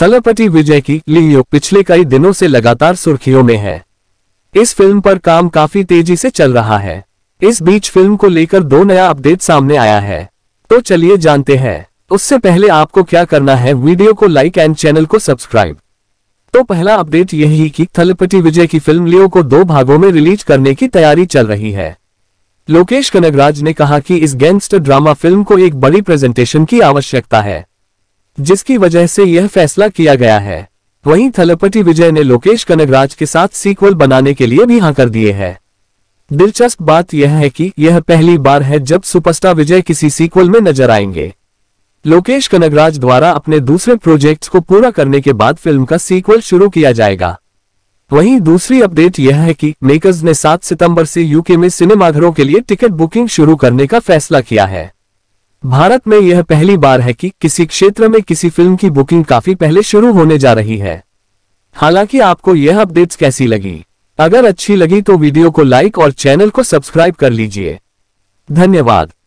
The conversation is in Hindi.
तलपति विजय की लियो पिछले कई दिनों से लगातार सुर्खियों में है इस फिल्म पर काम काफी तेजी से चल रहा है इस बीच फिल्म को लेकर दो नया अपडेट सामने आया है तो चलिए जानते हैं उससे पहले आपको क्या करना है वीडियो को लाइक एंड चैनल को सब्सक्राइब तो पहला अपडेट यही कि थलपति विजय की फिल्म लियो को दो भागों में रिलीज करने की तैयारी चल रही है लोकेश कनगराज ने कहा कि इस गैंगस्टर ड्रामा फिल्म को एक बड़ी प्रेजेंटेशन की आवश्यकता है जिसकी वजह से यह फैसला किया गया है वहीं थलपति विजय ने लोकेश कनगराज के साथ सीक्वल बनाने के लिए भी हाँ कर दिए हैं दिलचस्प बात यह है कि यह पहली बार है जब सुपरस्टार विजय किसी सीक्वल में नजर आएंगे लोकेश कनगराज द्वारा अपने दूसरे प्रोजेक्ट्स को पूरा करने के बाद फिल्म का सीक्वल शुरू किया जाएगा वहीं दूसरी अपडेट यह है कि मेकर्स ने 7 सितंबर से यूके में सिनेमाघरों के लिए टिकट बुकिंग शुरू करने का फैसला किया है भारत में यह पहली बार है कि किसी क्षेत्र में किसी फिल्म की बुकिंग काफी पहले शुरू होने जा रही है हालांकि आपको यह अपडेट्स कैसी लगी अगर अच्छी लगी तो वीडियो को लाइक और चैनल को सब्सक्राइब कर लीजिए धन्यवाद